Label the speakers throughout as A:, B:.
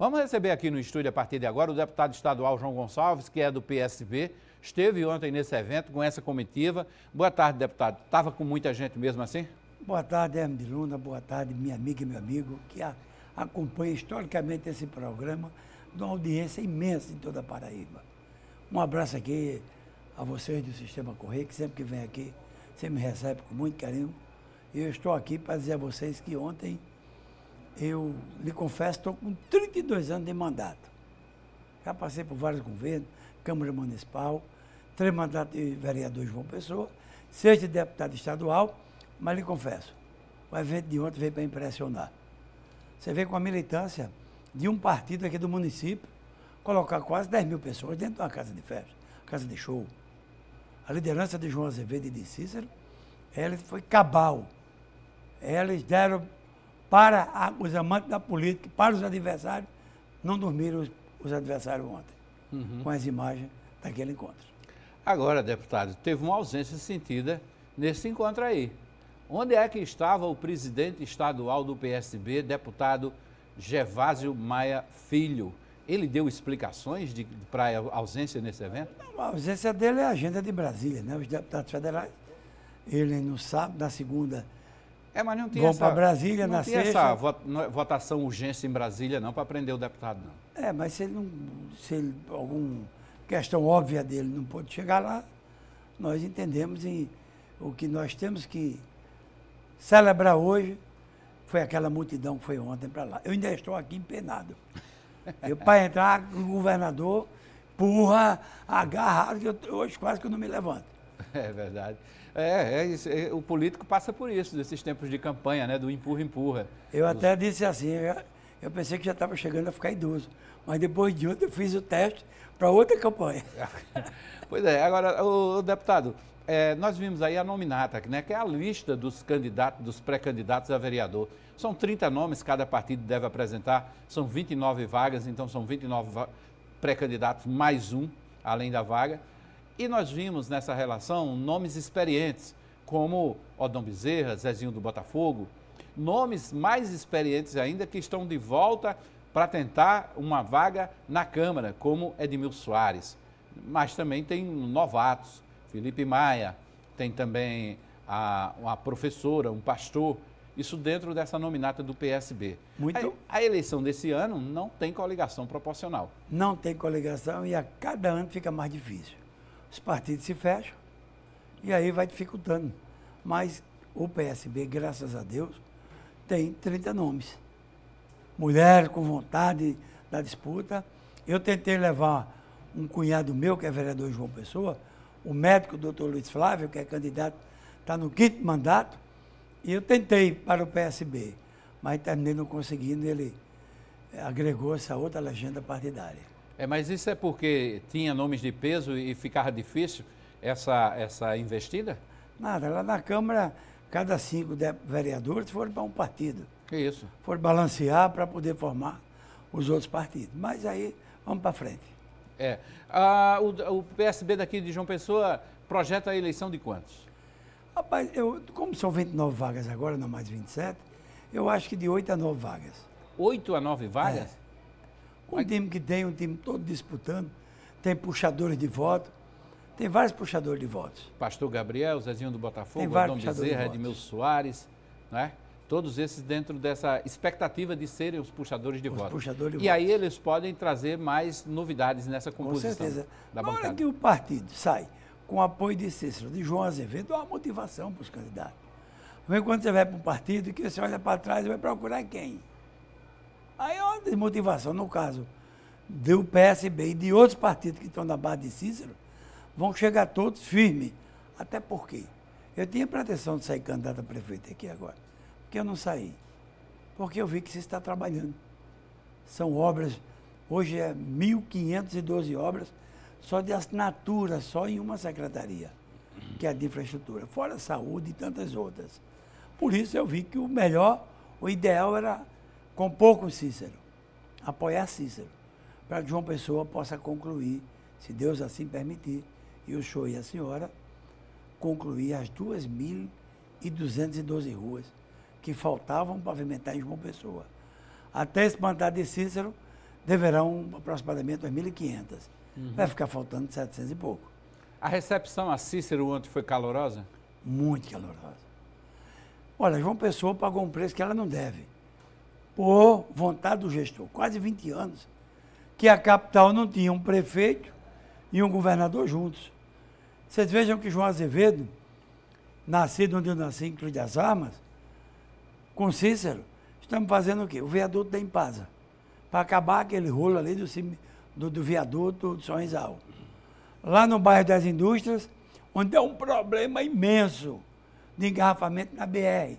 A: Vamos receber aqui no estúdio a partir de agora o deputado estadual João Gonçalves, que é do PSB. Esteve ontem nesse evento com essa comitiva. Boa tarde, deputado. Estava com muita gente mesmo assim?
B: Boa tarde, Hermes Luna. Boa tarde, minha amiga e meu amigo, que a, acompanha historicamente esse programa de uma audiência imensa em toda a Paraíba. Um abraço aqui a vocês do Sistema Correio, que sempre que vem aqui, você me recebe com muito carinho. E eu estou aqui para dizer a vocês que ontem eu lhe confesso, estou com 32 anos de mandato. Já passei por vários governos, Câmara Municipal, três mandatos de vereador João Pessoa, seis de deputado estadual, mas lhe confesso, o evento de ontem veio para impressionar. Você vê com a militância de um partido aqui do município colocar quase 10 mil pessoas dentro de uma casa de festa, casa de show. A liderança de João Azevedo e de Cícero, ela foi cabal. Eles deram para a, os amantes da política, para os adversários, não dormiram os, os adversários ontem, uhum. com as imagens daquele encontro.
A: Agora, deputado, teve uma ausência sentida nesse encontro aí. Onde é que estava o presidente estadual do PSB, deputado Gevásio Maia Filho? Ele deu explicações para a ausência nesse evento?
B: Não, a ausência dele é a agenda de Brasília, né? Os deputados federais. Ele no sábado, na segunda, é, mas não tinha Vão para Brasília não na tinha essa
A: é, votação urgência em Brasília, não, para prender o deputado,
B: não. É, mas se ele não. Se ele, alguma questão óbvia dele não pôde chegar lá, nós entendemos e o que nós temos que celebrar hoje foi aquela multidão que foi ontem para lá. Eu ainda estou aqui empenado. Eu, para entrar, o governador, porra, agarrado, que
A: eu, hoje quase que eu não me levanto. É verdade. É, é, é, o político passa por isso, desses tempos de campanha, né? Do empurra, empurra. Eu até disse assim, eu, eu pensei que já estava
B: chegando a ficar idoso. Mas depois de outro eu fiz o teste para outra campanha.
A: pois é, agora, o, o deputado, é, nós vimos aí a nominata, né, que é a lista dos candidatos, dos pré-candidatos a vereador. São 30 nomes, cada partido deve apresentar, são 29 vagas, então são 29 va pré-candidatos mais um, além da vaga. E nós vimos nessa relação nomes experientes, como Odão Bezerra, Zezinho do Botafogo, nomes mais experientes ainda que estão de volta para tentar uma vaga na Câmara, como Edmil Soares. Mas também tem novatos, Felipe Maia, tem também a, uma professora, um pastor, isso dentro dessa nominata do PSB. Muito... A, a, eleição desse ano não tem coligação proporcional.
B: Não tem coligação e a cada ano fica mais difícil os partidos se fecham e aí vai dificultando. Mas o PSB, graças a Deus, tem 30 nomes. Mulheres com vontade da disputa. Eu tentei levar um cunhado meu, que é vereador João Pessoa, o médico doutor Luiz Flávio, que é candidato, está no quinto mandato, e eu tentei para o PSB, mas terminei não conseguindo, ele agregou essa outra legenda partidária.
A: É, mas isso é porque tinha nomes de peso e ficava difícil essa, essa investida?
B: Nada, lá na Câmara, cada cinco vereadores foram para um partido. Que isso. Foram balancear para poder formar os outros partidos. Mas aí, vamos para frente.
A: É. Ah, o, o, PSB daqui de João Pessoa projeta a eleição de quantos?
B: Rapaz, eu, como são 29 vagas agora, não mais 27, eu acho que de 8 a 9 vagas.
A: 8 a 9 vagas? É.
B: Um time que tem, um time todo disputando, tem puxadores de voto, tem vários puxadores de votos.
A: Pastor Gabriel, Zezinho do Botafogo, Adão Bezerra, Edmilson Soares, né? todos esses dentro dessa expectativa de serem os puxadores de os votos. Puxadores de e votos. aí eles podem trazer mais novidades nessa composição. Com certeza. Da bancada. Na hora que o partido
B: sai com apoio de Cícero, de João Azevedo, é uma motivação para os candidatos. Vem quando você vai para um partido que você olha para trás e vai procurar quem? Aí é uma desmotivação. No caso do PSB e de outros partidos que estão na base de Cícero, vão chegar todos firmes. Até porque eu tinha pretensão de sair candidato a prefeito aqui agora, porque eu não saí. Porque eu vi que se está trabalhando. São obras, hoje é 1.512 obras, só de assinatura, só em uma secretaria, que é a de infraestrutura, fora saúde e tantas outras. Por isso eu vi que o melhor, o ideal era com pouco Cícero, apoiar Cícero, para que João Pessoa possa concluir, se Deus assim permitir, e o show e a senhora, concluir as 2.212 ruas que faltavam pavimentar em João Pessoa. Até esse mandato de Cícero, deverão aproximadamente 2.500. Uhum. Vai ficar faltando 700 e pouco.
A: A recepção a Cícero ontem foi calorosa? Muito calorosa.
B: Olha, João Pessoa pagou um preço que ela não deve por vontade do gestor, quase 20 anos, que a capital não tinha um prefeito e um governador juntos. Vocês vejam que João Azevedo, nascido onde eu nasci, em Cruz das Armas, com Cícero, estamos fazendo o quê? O viaduto da Impasa, para acabar aquele rolo ali do, do, do viaduto de São Isal. Lá no bairro das Indústrias, onde é um problema imenso de engarrafamento na BR.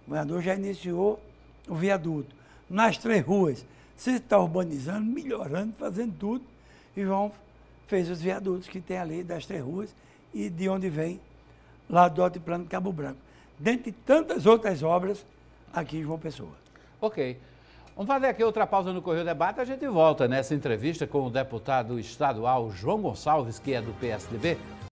B: O governador já iniciou o viaduto, nas três ruas. Se está urbanizando, melhorando, fazendo tudo. E João fez os viadutos que tem ali das três ruas e de onde vem, lá do plano de Cabo Branco. Dentre tantas outras obras aqui em João Pessoa.
A: Ok. Vamos fazer aqui outra pausa no Correio Debate. A gente volta nessa entrevista com o deputado estadual João Gonçalves, que é do PSDB.